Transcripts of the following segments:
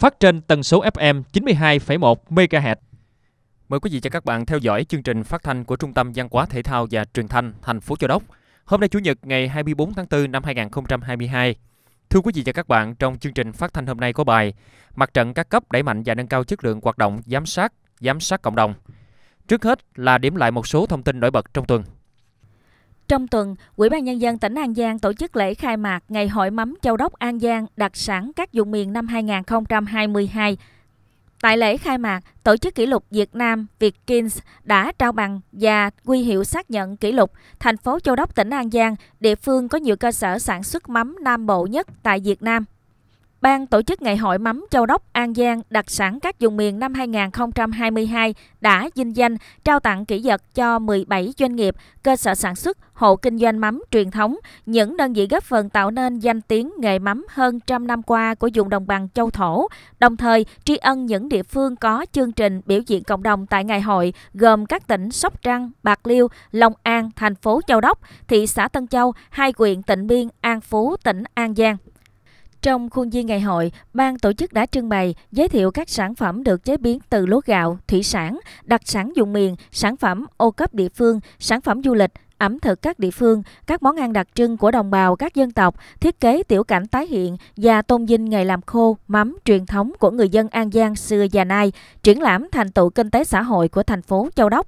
phát trên tần số FM 92,1 MHz. Mời quý vị và các bạn theo dõi chương trình phát thanh của Trung tâm Văn hóa Thể thao và Truyền thanh thành phố Châu Đốc. Hôm nay Chủ nhật ngày 24 tháng 4 năm 2022. Thưa quý vị và các bạn, trong chương trình phát thanh hôm nay có bài Mặt trận các cấp đẩy mạnh và nâng cao chất lượng hoạt động giám sát, giám sát cộng đồng. Trước hết là điểm lại một số thông tin nổi bật trong tuần. Trong tuần, Ủy ban Nhân dân tỉnh An Giang tổ chức lễ khai mạc Ngày hội mắm châu đốc An Giang đặc sản các vùng miền năm 2022. Tại lễ khai mạc, tổ chức kỷ lục Việt Nam Việt Kings đã trao bằng và quy hiệu xác nhận kỷ lục thành phố Châu Đốc tỉnh An Giang, địa phương có nhiều cơ sở sản xuất mắm Nam Bộ nhất tại Việt Nam. Ban tổ chức ngày hội mắm Châu Đốc An Giang đặc sản các vùng miền năm 2022 đã vinh danh trao tặng kỷ vật cho 17 doanh nghiệp, cơ sở sản xuất, hộ kinh doanh mắm truyền thống, những đơn vị góp phần tạo nên danh tiếng nghề mắm hơn trăm năm qua của vùng đồng bằng châu thổ, đồng thời tri ân những địa phương có chương trình biểu diễn cộng đồng tại ngày hội gồm các tỉnh Sóc Trăng, Bạc Liêu, Long An, thành phố Châu Đốc, thị xã Tân Châu, hai huyện tỉnh Biên, An Phú, tỉnh An Giang. Trong khuôn viên ngày hội, ban tổ chức đã trưng bày, giới thiệu các sản phẩm được chế biến từ lúa gạo, thủy sản, đặc sản vùng miền, sản phẩm ô cấp địa phương, sản phẩm du lịch, ẩm thực các địa phương, các món ăn đặc trưng của đồng bào các dân tộc, thiết kế tiểu cảnh tái hiện và tôn vinh nghề làm khô, mắm truyền thống của người dân An Giang xưa và nay, triển lãm thành tựu kinh tế xã hội của thành phố Châu Đốc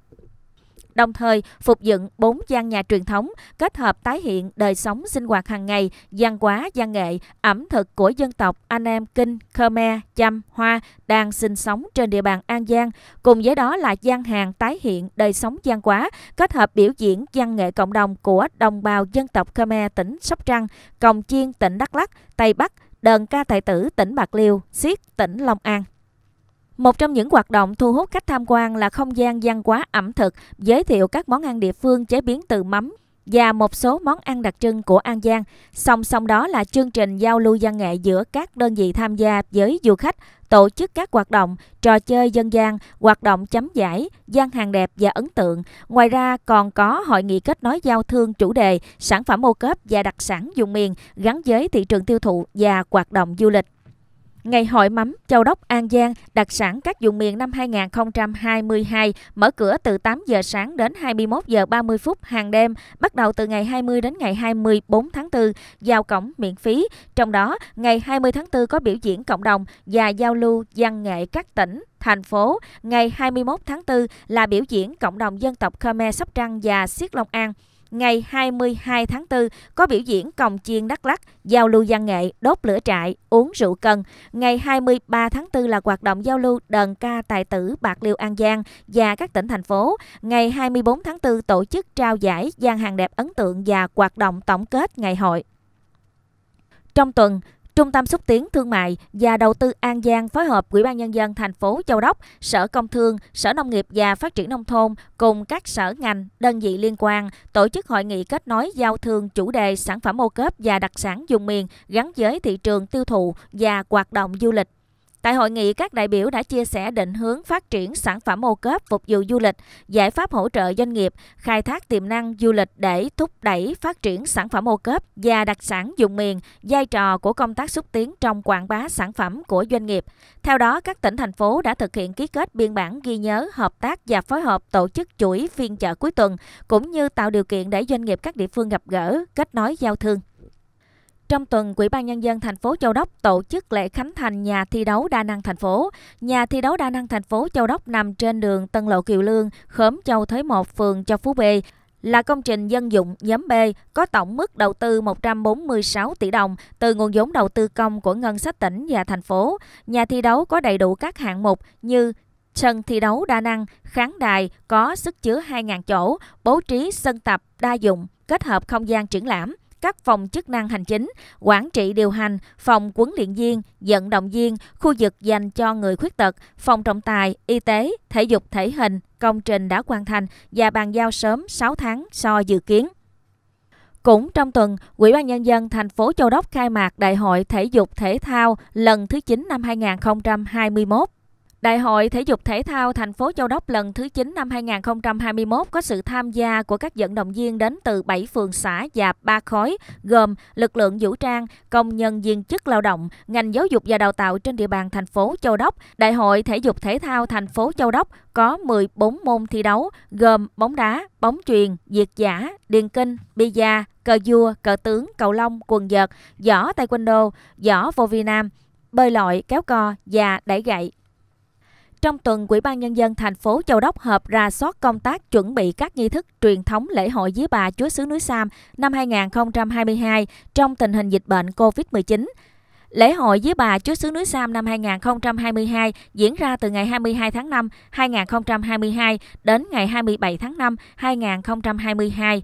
đồng thời phục dựng bốn gian nhà truyền thống, kết hợp tái hiện đời sống sinh hoạt hàng ngày, văn hóa, văn nghệ, ẩm thực của dân tộc anh em Kinh, Khmer, Chăm, Hoa đang sinh sống trên địa bàn An Giang. Cùng với đó là gian hàng tái hiện đời sống văn hóa, kết hợp biểu diễn văn nghệ cộng đồng của đồng bào dân tộc Khmer tỉnh Sóc Trăng, Cồng Chiên tỉnh Đắk Lắc, Tây Bắc, Đờn Ca Tài Tử tỉnh Bạc Liêu, Siết tỉnh Long An. Một trong những hoạt động thu hút khách tham quan là không gian văn hóa ẩm thực, giới thiệu các món ăn địa phương chế biến từ mắm và một số món ăn đặc trưng của An Giang. Song song đó là chương trình giao lưu văn nghệ giữa các đơn vị tham gia với du khách, tổ chức các hoạt động, trò chơi dân gian, hoạt động chấm giải, gian hàng đẹp và ấn tượng. Ngoài ra còn có hội nghị kết nối giao thương chủ đề, sản phẩm ô cớp và đặc sản vùng miền gắn với thị trường tiêu thụ và hoạt động du lịch. Ngày hội mắm Châu Đốc An Giang đặc sản các vùng miền năm 2022 mở cửa từ 8 giờ sáng đến 21 giờ 30 phút hàng đêm, bắt đầu từ ngày 20 đến ngày 24 tháng 4, giao cổng miễn phí. Trong đó, ngày 20 tháng 4 có biểu diễn cộng đồng và giao lưu văn nghệ các tỉnh, thành phố. Ngày 21 tháng 4 là biểu diễn cộng đồng dân tộc Khmer Sóc Trăng và Siết Long An ngày 22 tháng 4 có biểu diễn cồng chiên Đắk lắc giao lưu văn nghệ, đốt lửa trại, uống rượu cần. Ngày 23 tháng 4 là hoạt động giao lưu đờn ca tài tử Bạc Liêu An Giang và các tỉnh thành phố. Ngày 24 tháng 4 tổ chức trao giải gian hàng đẹp ấn tượng và hoạt động tổng kết ngày hội. Trong tuần, Trung tâm xúc tiến thương mại và đầu tư An Giang phối hợp Ủy ban nhân dân thành phố Châu Đốc, Sở Công Thương, Sở Nông nghiệp và Phát triển nông thôn cùng các sở ngành, đơn vị liên quan tổ chức hội nghị kết nối giao thương chủ đề sản phẩm ô cớp và đặc sản vùng miền gắn với thị trường tiêu thụ và hoạt động du lịch Tại hội nghị, các đại biểu đã chia sẻ định hướng phát triển sản phẩm ô cốp phục vụ du lịch, giải pháp hỗ trợ doanh nghiệp, khai thác tiềm năng du lịch để thúc đẩy phát triển sản phẩm ô cốp và đặc sản vùng miền, vai trò của công tác xúc tiến trong quảng bá sản phẩm của doanh nghiệp. Theo đó, các tỉnh, thành phố đã thực hiện ký kết biên bản ghi nhớ hợp tác và phối hợp tổ chức chuỗi phiên chợ cuối tuần, cũng như tạo điều kiện để doanh nghiệp các địa phương gặp gỡ, kết nối giao thương. Trong tuần, Ủy ban nhân dân thành phố Châu Đốc tổ chức lễ khánh thành nhà thi đấu đa năng thành phố. Nhà thi đấu đa năng thành phố Châu Đốc nằm trên đường Tân Lộ Kiều Lương, khóm Châu Thới 1, phường Châu Phú B, là công trình dân dụng nhóm B có tổng mức đầu tư 146 tỷ đồng từ nguồn vốn đầu tư công của ngân sách tỉnh và thành phố. Nhà thi đấu có đầy đủ các hạng mục như sân thi đấu đa năng, khán đài có sức chứa 2.000 chỗ, bố trí sân tập đa dụng, kết hợp không gian triển lãm các phòng chức năng hành chính, quản trị điều hành, phòng huấn luyện viên, vận động viên, khu vực dành cho người khuyết tật, phòng trọng tài, y tế, thể dục thể hình, công trình đã hoàn thành và bàn giao sớm 6 tháng so dự kiến. Cũng trong tuần, Ủy ban nhân dân thành phố Châu Đốc khai mạc Đại hội thể dục thể thao lần thứ 9 năm 2021. Đại hội Thể dục Thể thao thành phố Châu Đốc lần thứ 9 năm 2021 có sự tham gia của các vận động viên đến từ 7 phường xã và 3 khối, gồm lực lượng vũ trang, công nhân viên chức lao động, ngành giáo dục và đào tạo trên địa bàn thành phố Châu Đốc. Đại hội Thể dục Thể thao thành phố Châu Đốc có 14 môn thi đấu, gồm bóng đá, bóng truyền, diệt giả, điền kinh, bi da, cờ vua, cờ tướng, cầu lông, quần vợt, võ taekwondo, võ vô vi nam, bơi lội, kéo co và đẩy gậy. Trong tuần, Ủy ban Nhân dân thành phố Châu Đốc hợp ra soát công tác chuẩn bị các nghi thức truyền thống lễ hội dưới Bà Chúa xứ núi Sam năm 2022 trong tình hình dịch bệnh COVID-19. Lễ hội dưới Bà Chúa xứ núi Sam năm 2022 diễn ra từ ngày 22 tháng 5, 2022 đến ngày 27 tháng 5, 2022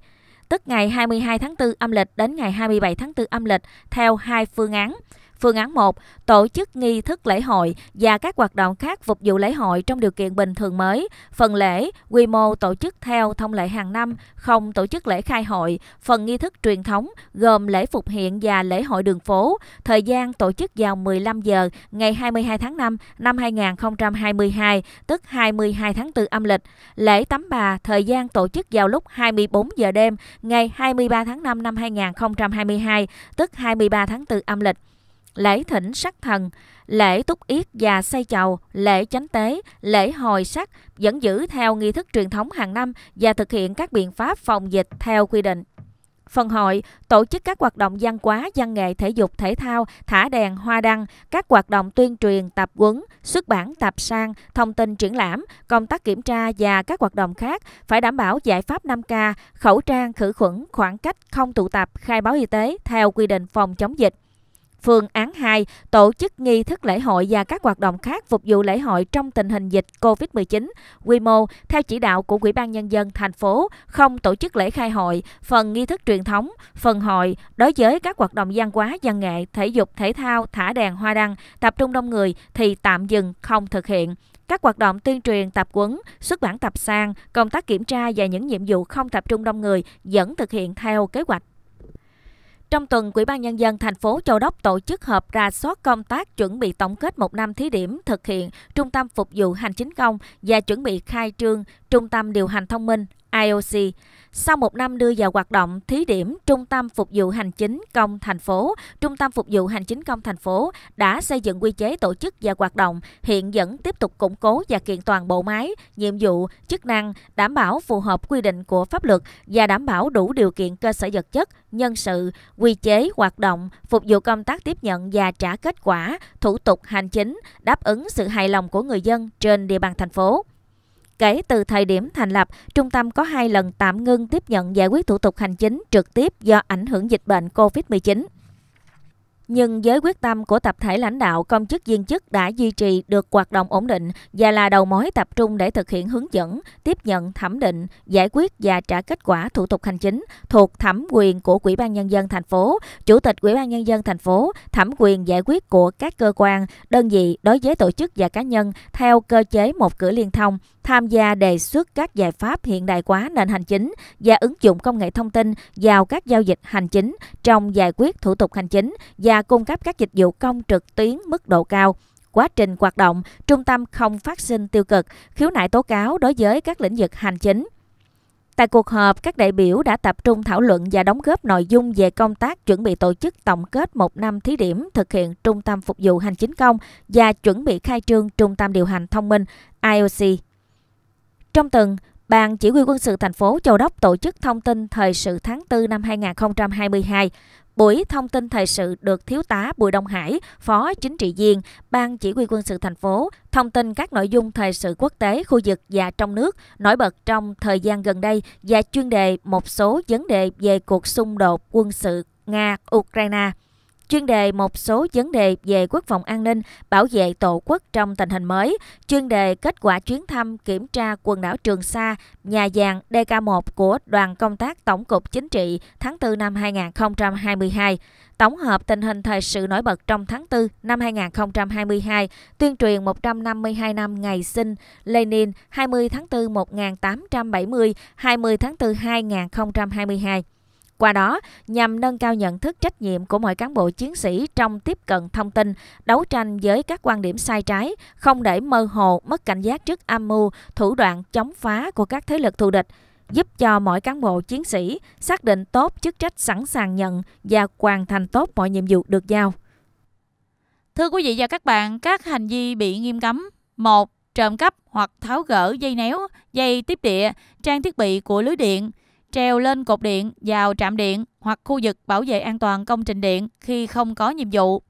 tức ngày 22 tháng 4 âm lịch đến ngày 27 tháng 4 âm lịch theo hai phương án. Phương án 1, tổ chức nghi thức lễ hội và các hoạt động khác phục vụ lễ hội trong điều kiện bình thường mới. Phần lễ, quy mô tổ chức theo thông lệ hàng năm, không tổ chức lễ khai hội. Phần nghi thức truyền thống gồm lễ phục hiện và lễ hội đường phố. Thời gian tổ chức vào 15 giờ ngày 22 tháng 5 năm 2022, tức 22 tháng 4 âm lịch. Lễ tắm bà thời gian tổ chức vào lúc 24 giờ đêm ngày 23 tháng 5 năm 2022, tức 23 tháng 4 âm lịch lễ thỉnh sắc thần, lễ túc yết và xây chầu, lễ chánh tế, lễ hồi sắc vẫn giữ theo nghi thức truyền thống hàng năm và thực hiện các biện pháp phòng dịch theo quy định. Phần hội tổ chức các hoạt động văn hóa, văn nghệ, thể dục, thể thao, thả đèn, hoa đăng, các hoạt động tuyên truyền, tập quấn, xuất bản tập sang, thông tin triển lãm, công tác kiểm tra và các hoạt động khác phải đảm bảo giải pháp 5K, khẩu trang, khử khuẩn, khoảng cách, không tụ tập, khai báo y tế theo quy định phòng chống dịch phương án 2 tổ chức nghi thức lễ hội và các hoạt động khác phục vụ lễ hội trong tình hình dịch COVID-19. Quy mô theo chỉ đạo của Ủy ban nhân dân thành phố không tổ chức lễ khai hội, phần nghi thức truyền thống, phần hội đối với các hoạt động văn hóa, văn nghệ, thể dục, thể thao, thả đèn hoa đăng, tập trung đông người thì tạm dừng không thực hiện các hoạt động tuyên truyền tập quấn, xuất bản tập sang, công tác kiểm tra và những nhiệm vụ không tập trung đông người vẫn thực hiện theo kế hoạch trong tuần, Ủy ban Nhân dân thành phố Châu Đốc tổ chức họp ra soát công tác chuẩn bị tổng kết một năm thí điểm thực hiện Trung tâm Phục vụ Hành chính công và chuẩn bị khai trương Trung tâm Điều hành Thông minh IOC. Sau một năm đưa vào hoạt động thí điểm Trung tâm Phục vụ Hành chính Công thành phố, Trung tâm Phục vụ Hành chính Công thành phố đã xây dựng quy chế tổ chức và hoạt động, hiện vẫn tiếp tục củng cố và kiện toàn bộ máy, nhiệm vụ, chức năng, đảm bảo phù hợp quy định của pháp luật và đảm bảo đủ điều kiện cơ sở vật chất, nhân sự, quy chế hoạt động, phục vụ công tác tiếp nhận và trả kết quả, thủ tục hành chính, đáp ứng sự hài lòng của người dân trên địa bàn thành phố. Kể từ thời điểm thành lập, trung tâm có hai lần tạm ngưng tiếp nhận giải quyết thủ tục hành chính trực tiếp do ảnh hưởng dịch bệnh COVID-19. Nhưng với quyết tâm của tập thể lãnh đạo, công chức viên chức đã duy trì được hoạt động ổn định và là đầu mối tập trung để thực hiện hướng dẫn, tiếp nhận, thẩm định, giải quyết và trả kết quả thủ tục hành chính thuộc thẩm quyền của Ủy ban nhân dân thành phố, Chủ tịch Ủy ban nhân dân thành phố, thẩm quyền giải quyết của các cơ quan, đơn vị đối với tổ chức và cá nhân theo cơ chế một cửa liên thông tham gia đề xuất các giải pháp hiện đại hóa nền hành chính và ứng dụng công nghệ thông tin vào các giao dịch hành chính trong giải quyết thủ tục hành chính và cung cấp các dịch vụ công trực tuyến mức độ cao quá trình hoạt động, trung tâm không phát sinh tiêu cực, khiếu nại tố cáo đối với các lĩnh vực hành chính. Tại cuộc họp, các đại biểu đã tập trung thảo luận và đóng góp nội dung về công tác chuẩn bị tổ chức tổng kết một năm thí điểm thực hiện trung tâm phục vụ hành chính công và chuẩn bị khai trương trung tâm điều hành thông minh IOC. Trong tuần, Ban Chỉ huy quân sự thành phố Châu Đốc tổ chức thông tin thời sự tháng 4 năm 2022. Buổi thông tin thời sự được Thiếu tá Bùi Đông Hải, Phó Chính trị viên, Ban Chỉ huy quân sự thành phố, thông tin các nội dung thời sự quốc tế, khu vực và trong nước nổi bật trong thời gian gần đây và chuyên đề một số vấn đề về cuộc xung đột quân sự Nga-Ukraine chuyên đề một số vấn đề về quốc phòng an ninh, bảo vệ tổ quốc trong tình hình mới, chuyên đề kết quả chuyến thăm kiểm tra quần đảo Trường Sa, nhà vàng DK1 của đoàn công tác Tổng cục Chính trị tháng 4 năm 2022 tổng hợp tình hình thời sự nổi bật trong tháng 4 năm 2022, tuyên truyền 152 năm ngày sinh Lenin 20 tháng 4 1870, 20 tháng 4 2022. Qua đó, nhằm nâng cao nhận thức trách nhiệm của mọi cán bộ chiến sĩ trong tiếp cận thông tin, đấu tranh với các quan điểm sai trái, không để mơ hồ, mất cảnh giác trước âm mưu, thủ đoạn chống phá của các thế lực thù địch, giúp cho mọi cán bộ chiến sĩ xác định tốt chức trách sẵn sàng nhận và hoàn thành tốt mọi nhiệm vụ được giao. Thưa quý vị và các bạn, các hành vi bị nghiêm cấm. một, Trộm cắp hoặc tháo gỡ dây néo, dây tiếp địa, trang thiết bị của lưới điện treo lên cột điện, vào trạm điện hoặc khu vực bảo vệ an toàn công trình điện khi không có nhiệm vụ.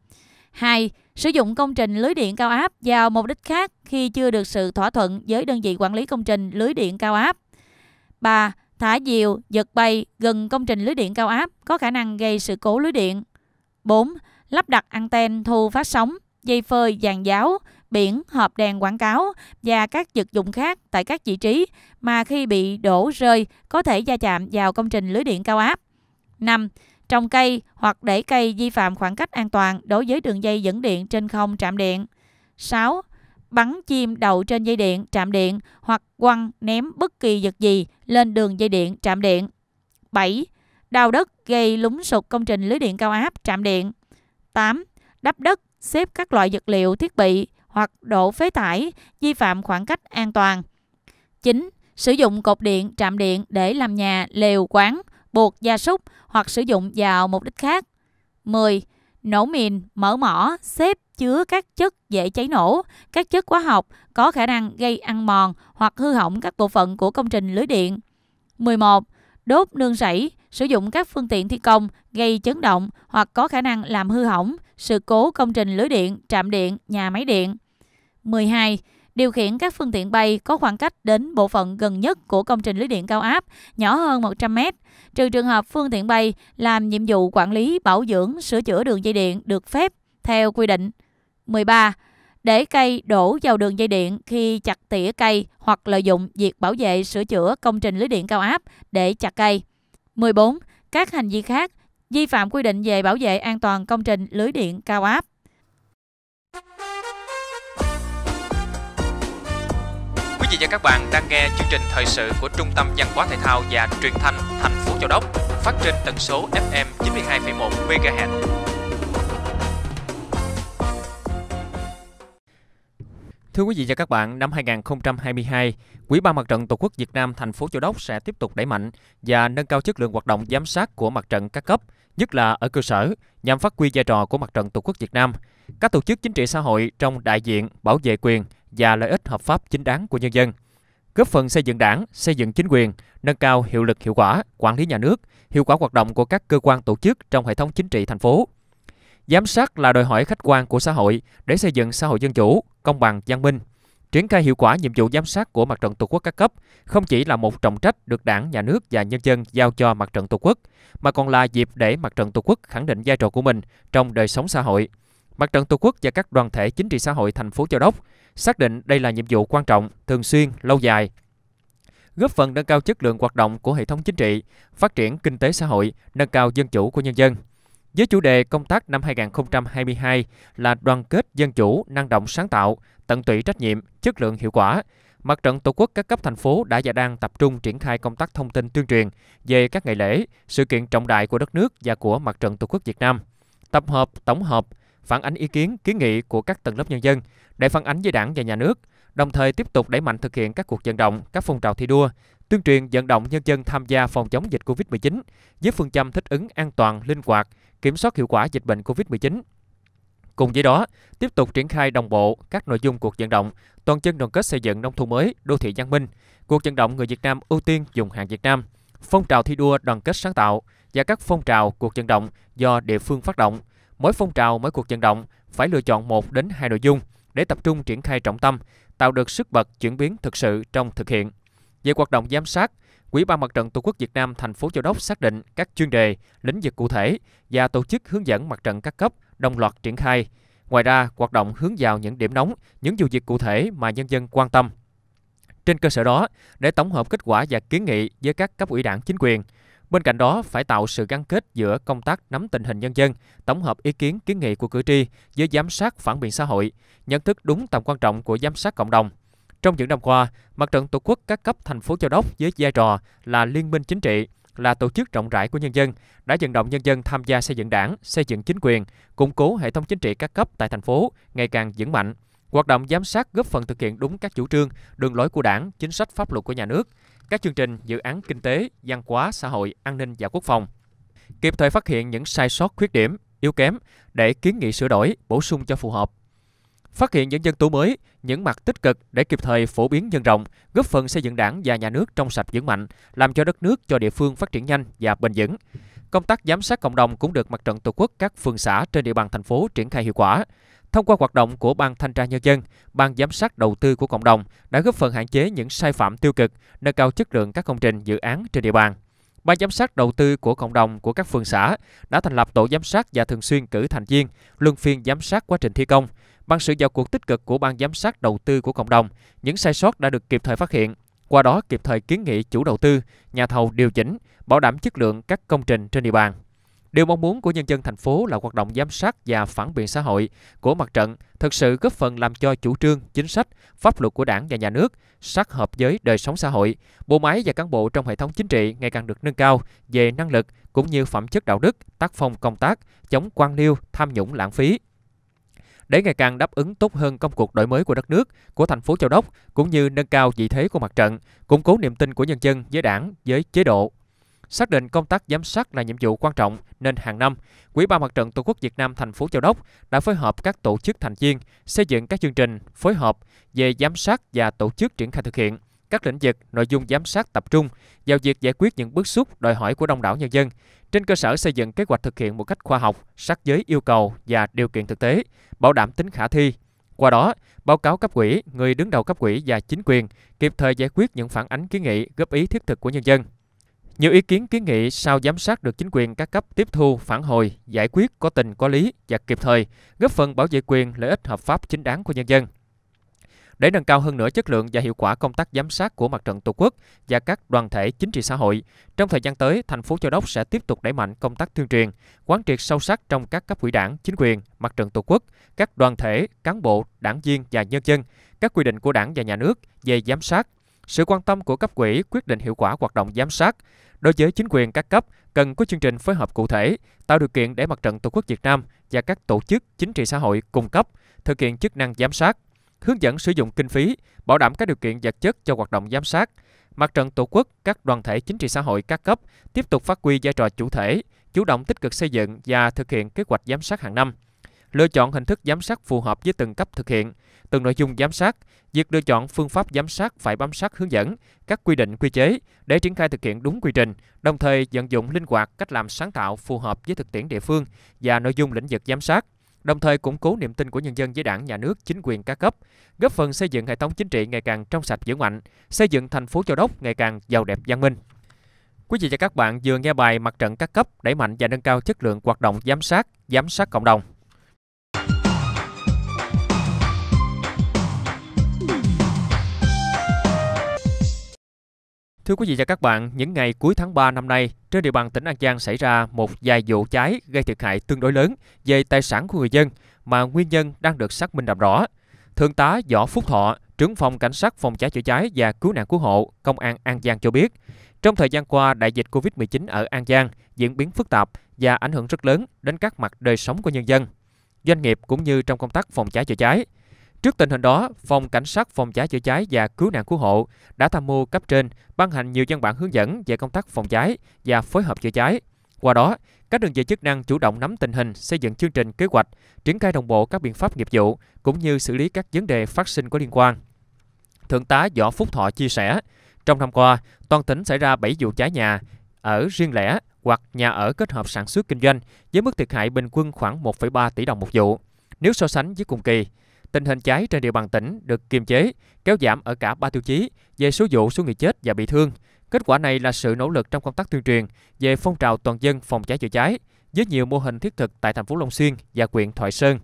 2. Sử dụng công trình lưới điện cao áp vào mục đích khác khi chưa được sự thỏa thuận với đơn vị quản lý công trình lưới điện cao áp. 3. Thả diều, giật bay gần công trình lưới điện cao áp có khả năng gây sự cố lưới điện. 4. Lắp đặt anten thu phát sóng, dây phơi, dàn giáo, biển, hộp đèn quảng cáo và các vật dụng khác tại các vị trí mà khi bị đổ rơi có thể gia chạm vào công trình lưới điện cao áp. 5. Trồng cây hoặc để cây vi phạm khoảng cách an toàn đối với đường dây dẫn điện trên không trạm điện. 6. Bắn chim đậu trên dây điện, trạm điện hoặc quăng ném bất kỳ vật gì lên đường dây điện, trạm điện. 7. Đào đất gây lúng sụt công trình lưới điện cao áp, trạm điện. 8. Đắp đất, xếp các loại vật liệu, thiết bị hoặc đổ phế thải, vi phạm khoảng cách an toàn. 9. Sử dụng cột điện, trạm điện để làm nhà, lều, quán, buộc gia súc hoặc sử dụng vào mục đích khác. 10. Nổ mìn, mở mỏ, xếp chứa các chất dễ cháy nổ, các chất hóa học có khả năng gây ăn mòn hoặc hư hỏng các bộ phận của công trình lưới điện. 11 đốt nương rẫy, sử dụng các phương tiện thi công gây chấn động hoặc có khả năng làm hư hỏng, sự cố công trình lưới điện, trạm điện, nhà máy điện. 12. Điều khiển các phương tiện bay có khoảng cách đến bộ phận gần nhất của công trình lưới điện cao áp nhỏ hơn 100 m, trừ trường hợp phương tiện bay làm nhiệm vụ quản lý, bảo dưỡng, sửa chữa đường dây điện được phép theo quy định. 13 để cây đổ vào đường dây điện khi chặt tỉa cây hoặc lợi dụng việc bảo vệ sửa chữa công trình lưới điện cao áp để chặt cây. 14. Các hành vi khác vi phạm quy định về bảo vệ an toàn công trình lưới điện cao áp. Quý vị và các bạn đang nghe chương trình thời sự của Trung tâm Văn hóa Thể thao và Truyền thanh thành phố Châu Đốc phát trên tần số FM 92,1 MHz. Thưa quý vị và các bạn, năm 2022, Quỹ ban Mặt trận Tổ quốc Việt Nam thành phố Châu Đốc sẽ tiếp tục đẩy mạnh và nâng cao chất lượng hoạt động giám sát của mặt trận các cấp, nhất là ở cơ sở, nhằm phát huy vai trò của Mặt trận Tổ quốc Việt Nam, các tổ chức chính trị xã hội trong đại diện bảo vệ quyền và lợi ích hợp pháp chính đáng của nhân dân, góp phần xây dựng đảng, xây dựng chính quyền, nâng cao hiệu lực hiệu quả, quản lý nhà nước, hiệu quả hoạt động của các cơ quan tổ chức trong hệ thống chính trị thành phố. Giám sát là đòi hỏi khách quan của xã hội để xây dựng xã hội dân chủ, công bằng, văn minh. Triển khai hiệu quả nhiệm vụ giám sát của mặt trận Tổ quốc các cấp không chỉ là một trọng trách được Đảng, Nhà nước và nhân dân giao cho mặt trận Tổ quốc, mà còn là dịp để mặt trận Tổ quốc khẳng định vai trò của mình trong đời sống xã hội. Mặt trận Tổ quốc và các đoàn thể chính trị xã hội thành phố Châu Đốc xác định đây là nhiệm vụ quan trọng, thường xuyên, lâu dài, góp phần nâng cao chất lượng hoạt động của hệ thống chính trị, phát triển kinh tế xã hội, nâng cao dân chủ của nhân dân với chủ đề công tác năm 2022 là đoàn kết dân chủ, năng động sáng tạo, tận tụy trách nhiệm, chất lượng hiệu quả. Mặt trận Tổ quốc các cấp thành phố đã và đang tập trung triển khai công tác thông tin tuyên truyền về các ngày lễ, sự kiện trọng đại của đất nước và của Mặt trận Tổ quốc Việt Nam. Tập hợp, tổng hợp, phản ánh ý kiến, kiến nghị của các tầng lớp nhân dân để phản ánh với Đảng và nhà nước, đồng thời tiếp tục đẩy mạnh thực hiện các cuộc vận động, các phong trào thi đua, tuyên truyền vận động nhân dân tham gia phòng chống dịch COVID-19 với phương châm thích ứng an toàn, linh hoạt, kiểm soát hiệu quả dịch bệnh COVID-19. Cùng với đó, tiếp tục triển khai đồng bộ các nội dung cuộc vận động toàn dân đoàn kết xây dựng nông thôn mới, đô thị văn minh, cuộc vận động người Việt Nam ưu tiên dùng hàng Việt Nam, phong trào thi đua đoàn kết sáng tạo và các phong trào cuộc vận động do địa phương phát động. Mỗi phong trào, mỗi cuộc vận động phải lựa chọn một đến hai nội dung để tập trung triển khai trọng tâm, tạo được sức bật chuyển biến thực sự trong thực hiện. Về hoạt động giám sát, Quỹ ban Mặt trận Tổ quốc Việt Nam thành phố Châu Đốc xác định các chuyên đề, lĩnh vực cụ thể và tổ chức hướng dẫn mặt trận các cấp đồng loạt triển khai. Ngoài ra, hoạt động hướng vào những điểm nóng, những vụ việc cụ thể mà nhân dân quan tâm. Trên cơ sở đó, để tổng hợp kết quả và kiến nghị với các cấp ủy đảng chính quyền, Bên cạnh đó, phải tạo sự gắn kết giữa công tác nắm tình hình nhân dân, tổng hợp ý kiến kiến nghị của cử tri với giám sát phản biện xã hội, nhận thức đúng tầm quan trọng của giám sát cộng đồng. Trong những năm qua, Mặt trận Tổ quốc các cấp thành phố Châu Đốc với vai trò là liên minh chính trị, là tổ chức rộng rãi của nhân dân, đã vận động nhân dân tham gia xây dựng đảng, xây dựng chính quyền, củng cố hệ thống chính trị các cấp tại thành phố ngày càng vững mạnh. Hoạt động giám sát góp phần thực hiện đúng các chủ trương, đường lối của đảng, chính sách pháp luật của nhà nước, các chương trình, dự án kinh tế, văn hóa, xã hội, an ninh và quốc phòng. Kịp thời phát hiện những sai sót khuyết điểm, yếu kém để kiến nghị sửa đổi, bổ sung cho phù hợp phát hiện những dân tố mới, những mặt tích cực để kịp thời phổ biến nhân rộng, góp phần xây dựng đảng và nhà nước trong sạch vững mạnh, làm cho đất nước, cho địa phương phát triển nhanh và bền vững. Công tác giám sát cộng đồng cũng được mặt trận tổ quốc các phường xã trên địa bàn thành phố triển khai hiệu quả. Thông qua hoạt động của Ban Thanh tra Nhân dân, Ban Giám sát Đầu tư của cộng đồng đã góp phần hạn chế những sai phạm tiêu cực, nâng cao chất lượng các công trình, dự án trên địa bàn. Ban giám sát đầu tư của cộng đồng của các phường xã đã thành lập tổ giám sát và thường xuyên cử thành viên luân phiên giám sát quá trình thi công, Bằng sự vào cuộc tích cực của ban giám sát đầu tư của cộng đồng, những sai sót đã được kịp thời phát hiện, qua đó kịp thời kiến nghị chủ đầu tư, nhà thầu điều chỉnh, bảo đảm chất lượng các công trình trên địa bàn. Điều mong muốn của nhân dân thành phố là hoạt động giám sát và phản biện xã hội của mặt trận thực sự góp phần làm cho chủ trương, chính sách, pháp luật của đảng và nhà nước sát hợp với đời sống xã hội, bộ máy và cán bộ trong hệ thống chính trị ngày càng được nâng cao về năng lực cũng như phẩm chất đạo đức, tác phong công tác, chống quan liêu, tham nhũng lãng phí, để ngày càng đáp ứng tốt hơn công cuộc đổi mới của đất nước, của thành phố Châu Đốc cũng như nâng cao vị thế của mặt trận, củng cố niềm tin của nhân dân với Đảng, với chế độ. Xác định công tác giám sát là nhiệm vụ quan trọng nên hàng năm, Quỹ ban Mặt trận Tổ quốc Việt Nam thành phố Châu Đốc đã phối hợp các tổ chức thành viên xây dựng các chương trình phối hợp về giám sát và tổ chức triển khai thực hiện các lĩnh vực, nội dung giám sát tập trung vào việc giải quyết những bức xúc đòi hỏi của đông đảo nhân dân, trên cơ sở xây dựng kế hoạch thực hiện một cách khoa học, sát với yêu cầu và điều kiện thực tế, bảo đảm tính khả thi. Qua đó, báo cáo cấp quỹ, người đứng đầu cấp quỹ và chính quyền kịp thời giải quyết những phản ánh kiến nghị, góp ý thiết thực của nhân dân. Nhiều ý kiến kiến nghị sau giám sát được chính quyền các cấp tiếp thu, phản hồi, giải quyết có tình có lý và kịp thời, góp phần bảo vệ quyền lợi ích hợp pháp chính đáng của nhân dân. Để nâng cao hơn nữa chất lượng và hiệu quả công tác giám sát của mặt trận Tổ quốc và các đoàn thể chính trị xã hội, trong thời gian tới, thành phố Châu Đốc sẽ tiếp tục đẩy mạnh công tác tuyên truyền, quán triệt sâu sắc trong các cấp ủy đảng, chính quyền, mặt trận Tổ quốc, các đoàn thể, cán bộ, đảng viên và nhân dân, các quy định của đảng và nhà nước về giám sát, sự quan tâm của cấp quỹ quyết định hiệu quả hoạt động giám sát. Đối với chính quyền các cấp, cần có chương trình phối hợp cụ thể, tạo điều kiện để Mặt trận Tổ quốc Việt Nam và các tổ chức chính trị xã hội cung cấp, thực hiện chức năng giám sát hướng dẫn sử dụng kinh phí, bảo đảm các điều kiện vật chất cho hoạt động giám sát. Mặt trận Tổ quốc, các đoàn thể chính trị xã hội các cấp tiếp tục phát huy vai trò chủ thể, chủ động tích cực xây dựng và thực hiện kế hoạch giám sát hàng năm. Lựa chọn hình thức giám sát phù hợp với từng cấp thực hiện, từng nội dung giám sát, việc lựa chọn phương pháp giám sát phải bám sát hướng dẫn, các quy định quy chế để triển khai thực hiện đúng quy trình, đồng thời vận dụng linh hoạt cách làm sáng tạo phù hợp với thực tiễn địa phương và nội dung lĩnh vực giám sát đồng thời củng cố niềm tin của nhân dân với đảng, nhà nước, chính quyền các cấp, góp phần xây dựng hệ thống chính trị ngày càng trong sạch vững mạnh, xây dựng thành phố Châu Đốc ngày càng giàu đẹp văn minh. Quý vị và các bạn vừa nghe bài Mặt trận các cấp đẩy mạnh và nâng cao chất lượng hoạt động giám sát, giám sát cộng đồng Thưa quý vị và các bạn, những ngày cuối tháng 3 năm nay, trên địa bàn tỉnh An Giang xảy ra một vài vụ cháy gây thiệt hại tương đối lớn về tài sản của người dân mà nguyên nhân đang được xác minh làm rõ. Thượng tá Võ Phúc Thọ, trưởng phòng cảnh sát phòng cháy chữa cháy và cứu nạn cứu hộ, công an An Giang cho biết, trong thời gian qua, đại dịch Covid-19 ở An Giang diễn biến phức tạp và ảnh hưởng rất lớn đến các mặt đời sống của nhân dân, doanh nghiệp cũng như trong công tác phòng cháy chữa cháy. Trước tình hình đó, Phòng Cảnh sát Phòng cháy chữa cháy và Cứu nạn Cứu hộ đã tham mưu cấp trên ban hành nhiều văn bản hướng dẫn về công tác phòng cháy và phối hợp chữa cháy. Qua đó, các đơn vị chức năng chủ động nắm tình hình, xây dựng chương trình kế hoạch, triển khai đồng bộ các biện pháp nghiệp vụ cũng như xử lý các vấn đề phát sinh có liên quan. Thượng tá Võ Phúc Thọ chia sẻ, trong năm qua, toàn tỉnh xảy ra 7 vụ cháy nhà ở riêng lẻ hoặc nhà ở kết hợp sản xuất kinh doanh với mức thiệt hại bình quân khoảng 1,3 tỷ đồng một vụ. Nếu so sánh với cùng kỳ, tình hình cháy trên địa bàn tỉnh được kiềm chế, kéo giảm ở cả ba tiêu chí về số vụ, số người chết và bị thương. Kết quả này là sự nỗ lực trong công tác tuyên truyền về phong trào toàn dân phòng cháy chữa cháy với nhiều mô hình thiết thực tại thành phố Long Xuyên và huyện Thoại Sơn.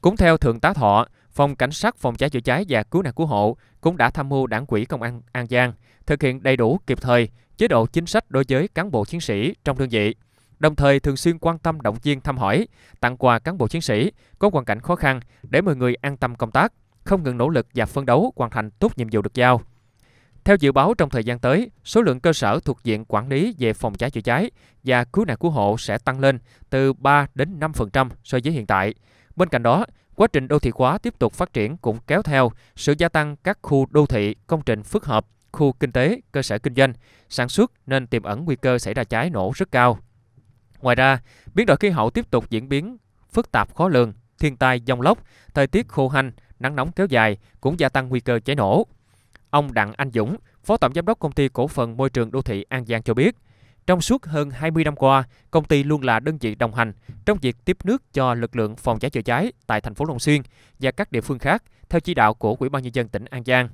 Cũng theo Thượng tá Thọ, Phòng Cảnh sát Phòng cháy chữa cháy và Cứu nạn Cứu hộ cũng đã tham mưu Đảng quỹ Công an An Giang thực hiện đầy đủ kịp thời chế độ chính sách đối với cán bộ chiến sĩ trong đơn vị đồng thời thường xuyên quan tâm động viên thăm hỏi, tặng quà cán bộ chiến sĩ có hoàn cảnh khó khăn để mọi người an tâm công tác, không ngừng nỗ lực và phân đấu hoàn thành tốt nhiệm vụ được giao. Theo dự báo trong thời gian tới, số lượng cơ sở thuộc diện quản lý về phòng cháy chữa cháy và cứu nạn cứu hộ sẽ tăng lên từ 3 đến 5% so với hiện tại. Bên cạnh đó, quá trình đô thị hóa tiếp tục phát triển cũng kéo theo sự gia tăng các khu đô thị, công trình phức hợp, khu kinh tế, cơ sở kinh doanh, sản xuất nên tiềm ẩn nguy cơ xảy ra cháy nổ rất cao. Ngoài ra, biến đổi khí hậu tiếp tục diễn biến phức tạp khó lường, thiên tai dông lốc, thời tiết khô hanh, nắng nóng kéo dài cũng gia tăng nguy cơ cháy nổ. Ông Đặng Anh Dũng, Phó Tổng Giám đốc Công ty Cổ phần Môi trường Đô thị An Giang cho biết, trong suốt hơn 20 năm qua, công ty luôn là đơn vị đồng hành trong việc tiếp nước cho lực lượng phòng cháy chữa cháy tại thành phố Long Xuyên và các địa phương khác theo chỉ đạo của Ủy ban nhân dân tỉnh An Giang.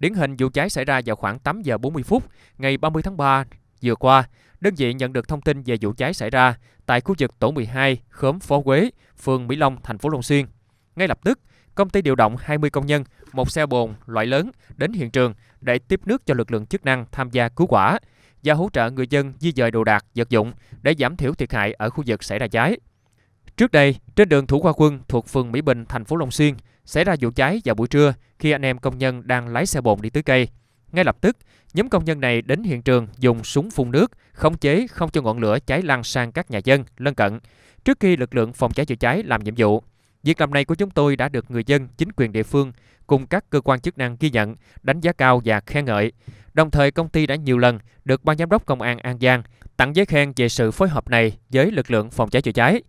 Điển hình vụ cháy xảy ra vào khoảng 8 giờ 40 phút ngày 30 tháng 3 vừa qua đơn vị nhận được thông tin về vụ cháy xảy ra tại khu vực tổ 12, khóm Phó Quế, phường Mỹ Long, thành phố Long Xuyên. Ngay lập tức, công ty điều động 20 công nhân, một xe bồn loại lớn đến hiện trường để tiếp nước cho lực lượng chức năng tham gia cứu hỏa và hỗ trợ người dân di dời đồ đạc, vật dụng để giảm thiểu thiệt hại ở khu vực xảy ra cháy. Trước đây, trên đường Thủ Khoa Quân thuộc phường Mỹ Bình, thành phố Long Xuyên, xảy ra vụ cháy vào buổi trưa khi anh em công nhân đang lái xe bồn đi tưới cây. Ngay lập tức, nhóm công nhân này đến hiện trường dùng súng phun nước, khống chế không cho ngọn lửa cháy lan sang các nhà dân lân cận trước khi lực lượng phòng cháy chữa cháy làm nhiệm vụ. Việc làm này của chúng tôi đã được người dân, chính quyền địa phương cùng các cơ quan chức năng ghi nhận, đánh giá cao và khen ngợi. Đồng thời công ty đã nhiều lần được ban giám đốc công an An Giang tặng giấy khen về sự phối hợp này với lực lượng phòng cháy chữa cháy.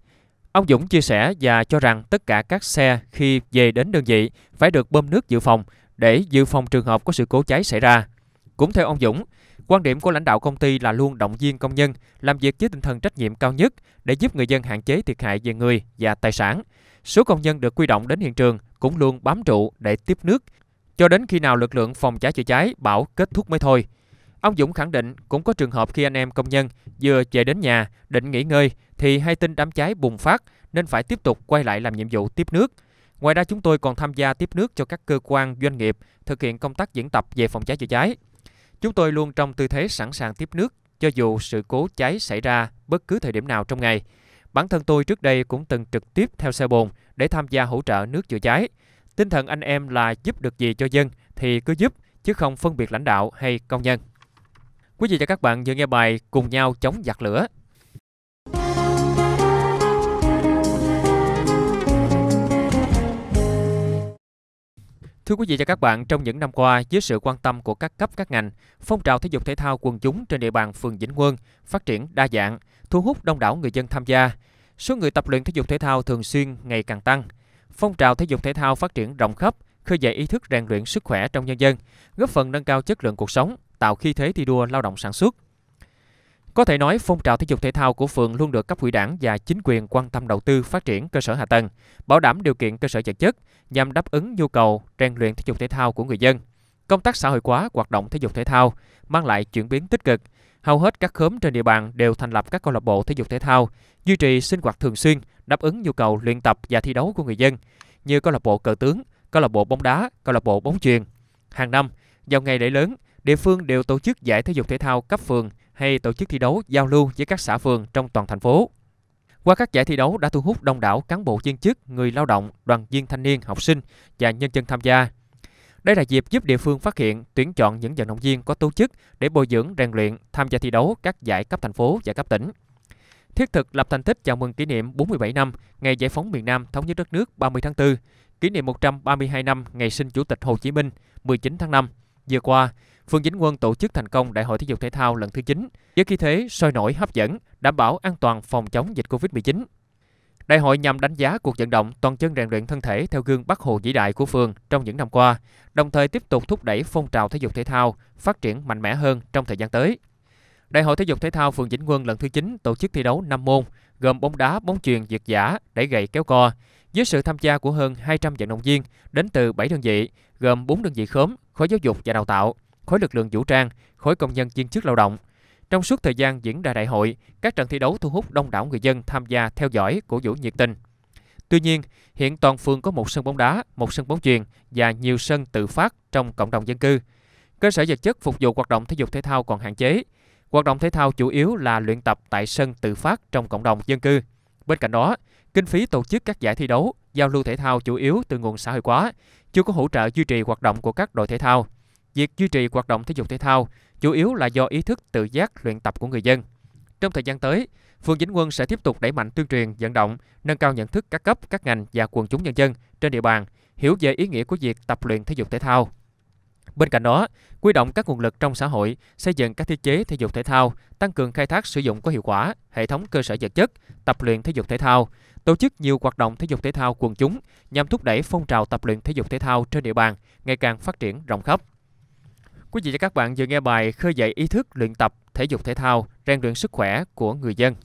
Ông Dũng chia sẻ và cho rằng tất cả các xe khi về đến đơn vị phải được bơm nước dự phòng để dự phòng trường hợp có sự cố cháy xảy ra. Cũng theo ông Dũng, quan điểm của lãnh đạo công ty là luôn động viên công nhân làm việc với tinh thần trách nhiệm cao nhất để giúp người dân hạn chế thiệt hại về người và tài sản. Số công nhân được quy động đến hiện trường cũng luôn bám trụ để tiếp nước cho đến khi nào lực lượng phòng cháy chữa cháy bảo kết thúc mới thôi. Ông Dũng khẳng định cũng có trường hợp khi anh em công nhân vừa về đến nhà định nghỉ ngơi thì hay tin đám cháy bùng phát nên phải tiếp tục quay lại làm nhiệm vụ tiếp nước. Ngoài ra chúng tôi còn tham gia tiếp nước cho các cơ quan, doanh nghiệp thực hiện công tác diễn tập về phòng cháy chữa cháy. Chúng tôi luôn trong tư thế sẵn sàng tiếp nước cho dù sự cố cháy xảy ra bất cứ thời điểm nào trong ngày. Bản thân tôi trước đây cũng từng trực tiếp theo xe bồn để tham gia hỗ trợ nước chữa cháy. Tinh thần anh em là giúp được gì cho dân thì cứ giúp chứ không phân biệt lãnh đạo hay công nhân. Quý vị và các bạn vừa nghe bài Cùng nhau chống giặc lửa Thưa quý vị và các bạn, trong những năm qua, dưới sự quan tâm của các cấp các ngành, phong trào thể dục thể thao quần chúng trên địa bàn phường Vĩnh Quân phát triển đa dạng, thu hút đông đảo người dân tham gia. Số người tập luyện thể dục thể thao thường xuyên ngày càng tăng. Phong trào thể dục thể thao phát triển rộng khắp, khơi dậy ý thức rèn luyện sức khỏe trong nhân dân, góp phần nâng cao chất lượng cuộc sống, tạo khí thế thi đua lao động sản xuất. Có thể nói, phong trào thể dục thể thao của phường luôn được cấp ủy đảng và chính quyền quan tâm đầu tư phát triển cơ sở hạ tầng, bảo đảm điều kiện cơ sở vật chất nhằm đáp ứng nhu cầu rèn luyện thể dục thể thao của người dân. Công tác xã hội hóa hoạt động thể dục thể thao mang lại chuyển biến tích cực. Hầu hết các khóm trên địa bàn đều thành lập các câu lạc bộ thể dục thể thao, duy trì sinh hoạt thường xuyên, đáp ứng nhu cầu luyện tập và thi đấu của người dân, như câu lạc bộ cờ tướng, câu lạc bộ bóng đá, câu lạc bộ bóng chuyền. Hàng năm, vào ngày lễ lớn, địa phương đều tổ chức giải thể dục thể thao cấp phường – hay tổ chức thi đấu giao lưu với các xã phường trong toàn thành phố. Qua các giải thi đấu đã thu hút đông đảo cán bộ viên chức, người lao động, đoàn viên thanh niên, học sinh và nhân dân tham gia. Đây là dịp giúp địa phương phát hiện, tuyển chọn những vận động viên có tố chức để bồi dưỡng, rèn luyện, tham gia thi đấu các giải cấp thành phố và cấp tỉnh. Thiết thực lập thành tích chào mừng kỷ niệm 47 năm ngày giải phóng miền Nam thống nhất đất nước 30 tháng 4, kỷ niệm 132 năm ngày sinh Chủ tịch Hồ Chí Minh 19 tháng 5. Vừa qua, Phường Dính Quân tổ chức thành công Đại hội thể dục thể thao lần thứ 9 với khí thế sôi nổi hấp dẫn, đảm bảo an toàn phòng chống dịch Covid-19. Đại hội nhằm đánh giá cuộc vận động toàn dân rèn luyện thân thể theo gương Bắc Hồ vĩ đại của phường trong những năm qua, đồng thời tiếp tục thúc đẩy phong trào thể dục thể thao phát triển mạnh mẽ hơn trong thời gian tới. Đại hội thể dục thể thao phường Vĩnh Quân lần thứ 9 tổ chức thi đấu 5 môn gồm bóng đá, bóng chuyền, vượt giả, đẩy gậy kéo co với sự tham gia của hơn 200 vận động viên đến từ 7 đơn vị gồm 4 đơn vị khóm, khối giáo dục và đào tạo, khối lực lượng vũ trang, khối công nhân viên chức lao động. Trong suốt thời gian diễn ra đại hội, các trận thi đấu thu hút đông đảo người dân tham gia theo dõi, cổ vũ nhiệt tình. Tuy nhiên, hiện toàn phường có một sân bóng đá, một sân bóng chuyền và nhiều sân tự phát trong cộng đồng dân cư. Cơ sở vật chất phục vụ hoạt động thể dục thể thao còn hạn chế. Hoạt động thể thao chủ yếu là luyện tập tại sân tự phát trong cộng đồng dân cư. Bên cạnh đó, kinh phí tổ chức các giải thi đấu, giao lưu thể thao chủ yếu từ nguồn xã hội hóa, chưa có hỗ trợ duy trì hoạt động của các đội thể thao việc duy trì hoạt động thể dục thể thao chủ yếu là do ý thức tự giác luyện tập của người dân. Trong thời gian tới, phường Vĩnh Quân sẽ tiếp tục đẩy mạnh tuyên truyền, vận động, nâng cao nhận thức các cấp, các ngành và quần chúng nhân dân trên địa bàn hiểu về ý nghĩa của việc tập luyện thể dục thể thao. Bên cạnh đó, quy động các nguồn lực trong xã hội, xây dựng các thiết chế thể dục thể thao, tăng cường khai thác sử dụng có hiệu quả hệ thống cơ sở vật chất, tập luyện thể dục thể thao, tổ chức nhiều hoạt động thể dục thể thao quần chúng nhằm thúc đẩy phong trào tập luyện thể dục thể thao trên địa bàn ngày càng phát triển rộng khắp. Quý vị và các bạn vừa nghe bài khơi dậy ý thức luyện tập thể dục thể thao, rèn luyện sức khỏe của người dân.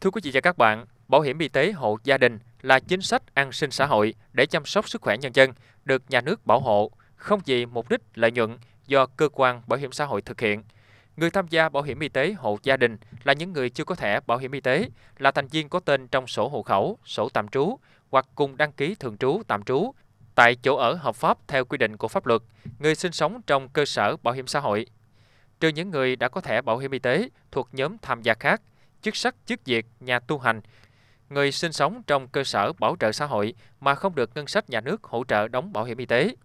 Thưa quý vị và các bạn, bảo hiểm y tế hộ gia đình là chính sách an sinh xã hội để chăm sóc sức khỏe nhân dân được nhà nước bảo hộ, không vì mục đích lợi nhuận do cơ quan bảo hiểm xã hội thực hiện – Người tham gia bảo hiểm y tế hộ gia đình là những người chưa có thẻ bảo hiểm y tế, là thành viên có tên trong sổ hộ khẩu, sổ tạm trú hoặc cùng đăng ký thường trú tạm trú tại chỗ ở hợp pháp theo quy định của pháp luật, người sinh sống trong cơ sở bảo hiểm xã hội. Trừ những người đã có thẻ bảo hiểm y tế thuộc nhóm tham gia khác, chức sắc, chức việc, nhà tu hành, người sinh sống trong cơ sở bảo trợ xã hội mà không được ngân sách nhà nước hỗ trợ đóng bảo hiểm y tế.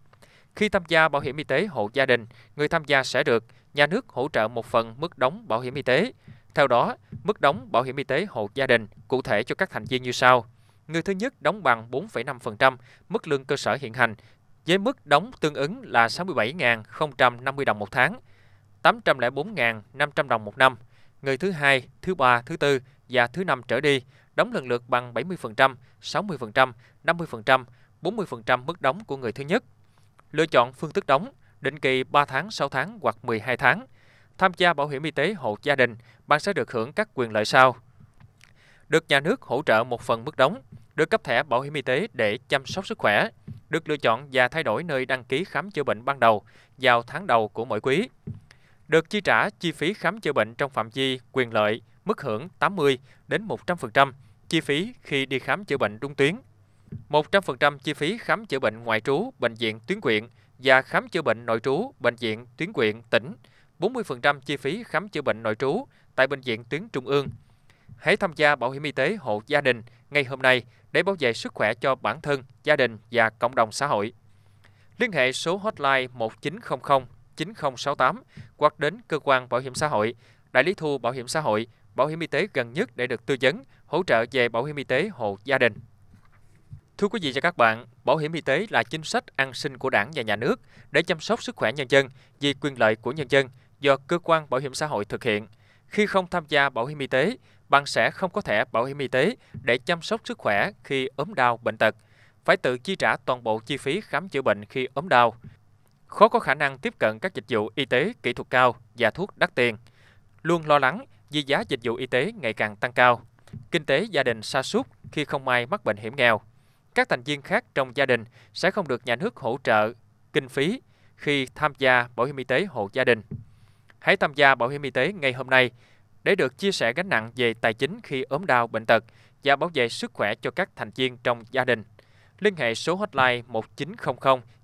Khi tham gia bảo hiểm y tế hộ gia đình, người tham gia sẽ được nhà nước hỗ trợ một phần mức đóng bảo hiểm y tế. Theo đó, mức đóng bảo hiểm y tế hộ gia đình cụ thể cho các thành viên như sau. Người thứ nhất đóng bằng 4,5% mức lương cơ sở hiện hành với mức đóng tương ứng là 67.050 đồng một tháng, 804.500 đồng một năm. Người thứ hai, thứ ba, thứ tư và thứ năm trở đi đóng lần lượt bằng 70%, 60%, 50%, 40% mức đóng của người thứ nhất. Lựa chọn phương thức đóng định kỳ 3 tháng, 6 tháng hoặc 12 tháng. Tham gia bảo hiểm y tế hộ gia đình, bạn sẽ được hưởng các quyền lợi sau. Được nhà nước hỗ trợ một phần mức đóng, được cấp thẻ bảo hiểm y tế để chăm sóc sức khỏe, được lựa chọn và thay đổi nơi đăng ký khám chữa bệnh ban đầu vào tháng đầu của mỗi quý. Được chi trả chi phí khám chữa bệnh trong phạm vi quyền lợi mức hưởng 80 đến 100% chi phí khi đi khám chữa bệnh trung tuyến. 100% chi phí khám chữa bệnh ngoại trú bệnh viện tuyến huyện và khám chữa bệnh nội trú bệnh viện tuyến huyện tỉnh, 40% chi phí khám chữa bệnh nội trú tại bệnh viện tuyến trung ương. Hãy tham gia bảo hiểm y tế hộ gia đình ngay hôm nay để bảo vệ sức khỏe cho bản thân, gia đình và cộng đồng xã hội. Liên hệ số hotline 1900 9068 hoặc đến cơ quan bảo hiểm xã hội, đại lý thu bảo hiểm xã hội, bảo hiểm y tế gần nhất để được tư vấn, hỗ trợ về bảo hiểm y tế hộ gia đình. Thưa quý vị và các bạn, bảo hiểm y tế là chính sách an sinh của Đảng và nhà nước để chăm sóc sức khỏe nhân dân vì quyền lợi của nhân dân do cơ quan bảo hiểm xã hội thực hiện. Khi không tham gia bảo hiểm y tế, bạn sẽ không có thẻ bảo hiểm y tế để chăm sóc sức khỏe khi ốm đau bệnh tật, phải tự chi trả toàn bộ chi phí khám chữa bệnh khi ốm đau. Khó có khả năng tiếp cận các dịch vụ y tế kỹ thuật cao và thuốc đắt tiền. Luôn lo lắng vì giá dịch vụ y tế ngày càng tăng cao. Kinh tế gia đình sa sút khi không may mắc bệnh hiểm nghèo các thành viên khác trong gia đình sẽ không được nhà nước hỗ trợ kinh phí khi tham gia bảo hiểm y tế hộ gia đình. Hãy tham gia bảo hiểm y tế ngay hôm nay để được chia sẻ gánh nặng về tài chính khi ốm đau bệnh tật và bảo vệ sức khỏe cho các thành viên trong gia đình. Liên hệ số hotline 1900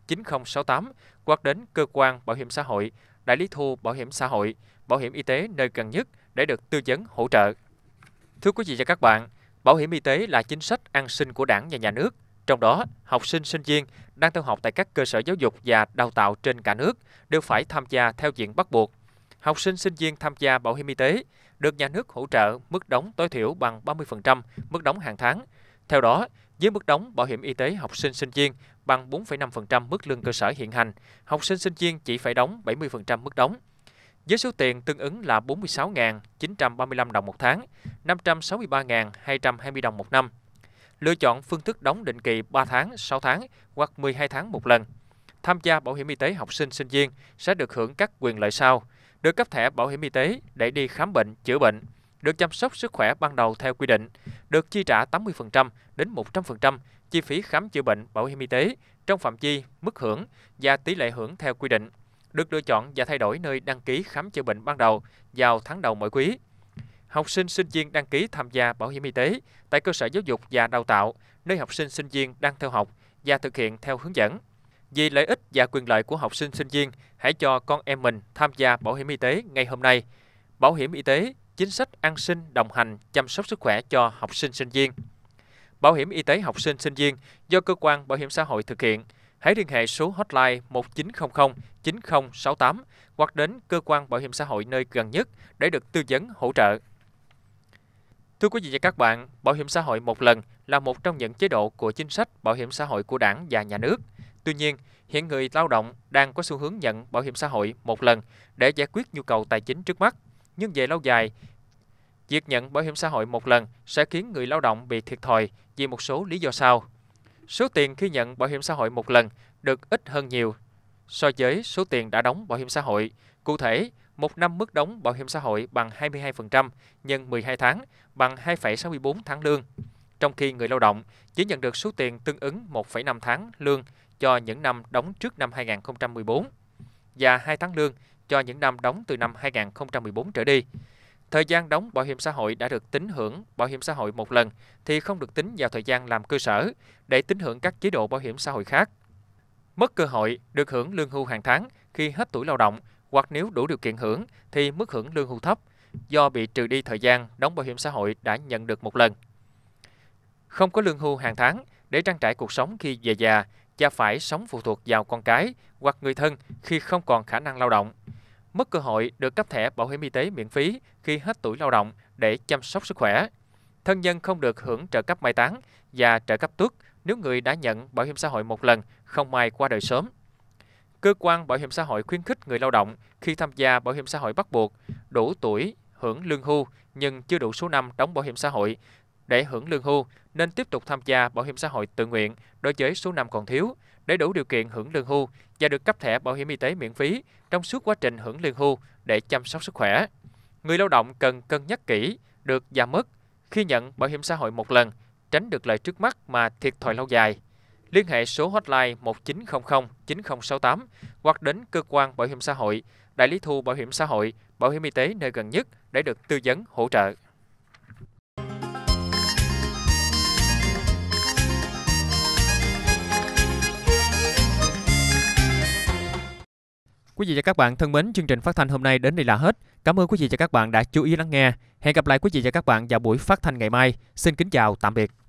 9068 hoặc đến cơ quan bảo hiểm xã hội, đại lý thu bảo hiểm xã hội, bảo hiểm y tế nơi gần nhất để được tư vấn hỗ trợ. Thưa quý vị và các bạn, Bảo hiểm y tế là chính sách an sinh của đảng và nhà nước. Trong đó, học sinh, sinh viên đang theo học tại các cơ sở giáo dục và đào tạo trên cả nước đều phải tham gia theo diện bắt buộc. Học sinh, sinh viên tham gia bảo hiểm y tế được nhà nước hỗ trợ mức đóng tối thiểu bằng 30% mức đóng hàng tháng. Theo đó, với mức đóng bảo hiểm y tế học sinh sinh viên bằng 4,5% mức lương cơ sở hiện hành, học sinh sinh viên chỉ phải đóng 70% mức đóng với số tiền tương ứng là 46.935 đồng một tháng, 563.220 đồng một năm. Lựa chọn phương thức đóng định kỳ 3 tháng, 6 tháng hoặc 12 tháng một lần. Tham gia bảo hiểm y tế học sinh sinh viên sẽ được hưởng các quyền lợi sau: được cấp thẻ bảo hiểm y tế để đi khám bệnh, chữa bệnh, được chăm sóc sức khỏe ban đầu theo quy định, được chi trả 80% đến 100% chi phí khám chữa bệnh bảo hiểm y tế trong phạm vi mức hưởng và tỷ lệ hưởng theo quy định được lựa chọn và thay đổi nơi đăng ký khám chữa bệnh ban đầu vào tháng đầu mỗi quý. Học sinh sinh viên đăng ký tham gia bảo hiểm y tế tại cơ sở giáo dục và đào tạo, nơi học sinh sinh viên đang theo học và thực hiện theo hướng dẫn. Vì lợi ích và quyền lợi của học sinh sinh viên, hãy cho con em mình tham gia bảo hiểm y tế ngay hôm nay. Bảo hiểm y tế, chính sách an sinh đồng hành chăm sóc sức khỏe cho học sinh sinh viên. Bảo hiểm y tế học sinh sinh viên do cơ quan bảo hiểm xã hội thực hiện – hãy liên hệ số hotline 1900 9068 hoặc đến cơ quan bảo hiểm xã hội nơi gần nhất để được tư vấn hỗ trợ. Thưa quý vị và các bạn, bảo hiểm xã hội một lần là một trong những chế độ của chính sách bảo hiểm xã hội của Đảng và nhà nước. Tuy nhiên, hiện người lao động đang có xu hướng nhận bảo hiểm xã hội một lần để giải quyết nhu cầu tài chính trước mắt. Nhưng về lâu dài, việc nhận bảo hiểm xã hội một lần sẽ khiến người lao động bị thiệt thòi vì một số lý do sau. Số tiền khi nhận bảo hiểm xã hội một lần được ít hơn nhiều so với số tiền đã đóng bảo hiểm xã hội. Cụ thể, một năm mức đóng bảo hiểm xã hội bằng 22% nhân 12 tháng bằng 2,64 tháng lương, trong khi người lao động chỉ nhận được số tiền tương ứng 1,5 tháng lương cho những năm đóng trước năm 2014 và 2 tháng lương cho những năm đóng từ năm 2014 trở đi. Thời gian đóng bảo hiểm xã hội đã được tính hưởng bảo hiểm xã hội một lần thì không được tính vào thời gian làm cơ sở để tính hưởng các chế độ bảo hiểm xã hội khác. Mất cơ hội được hưởng lương hưu hàng tháng khi hết tuổi lao động hoặc nếu đủ điều kiện hưởng thì mức hưởng lương hưu thấp do bị trừ đi thời gian đóng bảo hiểm xã hội đã nhận được một lần. Không có lương hưu hàng tháng để trang trải cuộc sống khi về già, cha phải sống phụ thuộc vào con cái hoặc người thân khi không còn khả năng lao động mất cơ hội được cấp thẻ bảo hiểm y tế miễn phí khi hết tuổi lao động để chăm sóc sức khỏe. Thân nhân không được hưởng trợ cấp mai táng và trợ cấp tuất nếu người đã nhận bảo hiểm xã hội một lần không may qua đời sớm. Cơ quan bảo hiểm xã hội khuyến khích người lao động khi tham gia bảo hiểm xã hội bắt buộc đủ tuổi hưởng lương hưu nhưng chưa đủ số năm đóng bảo hiểm xã hội để hưởng lương hưu nên tiếp tục tham gia bảo hiểm xã hội tự nguyện đối với số năm còn thiếu để đủ điều kiện hưởng lương hưu và được cấp thẻ bảo hiểm y tế miễn phí trong suốt quá trình hưởng lương hưu để chăm sóc sức khỏe. Người lao động cần cân nhắc kỹ được và mất khi nhận bảo hiểm xã hội một lần, tránh được lợi trước mắt mà thiệt thòi lâu dài. Liên hệ số hotline 1900 9068 hoặc đến cơ quan bảo hiểm xã hội, đại lý thu bảo hiểm xã hội, bảo hiểm y tế nơi gần nhất để được tư vấn hỗ trợ. Quý vị và các bạn thân mến, chương trình phát thanh hôm nay đến đây là hết. Cảm ơn quý vị và các bạn đã chú ý lắng nghe. Hẹn gặp lại quý vị và các bạn vào buổi phát thanh ngày mai. Xin kính chào, tạm biệt.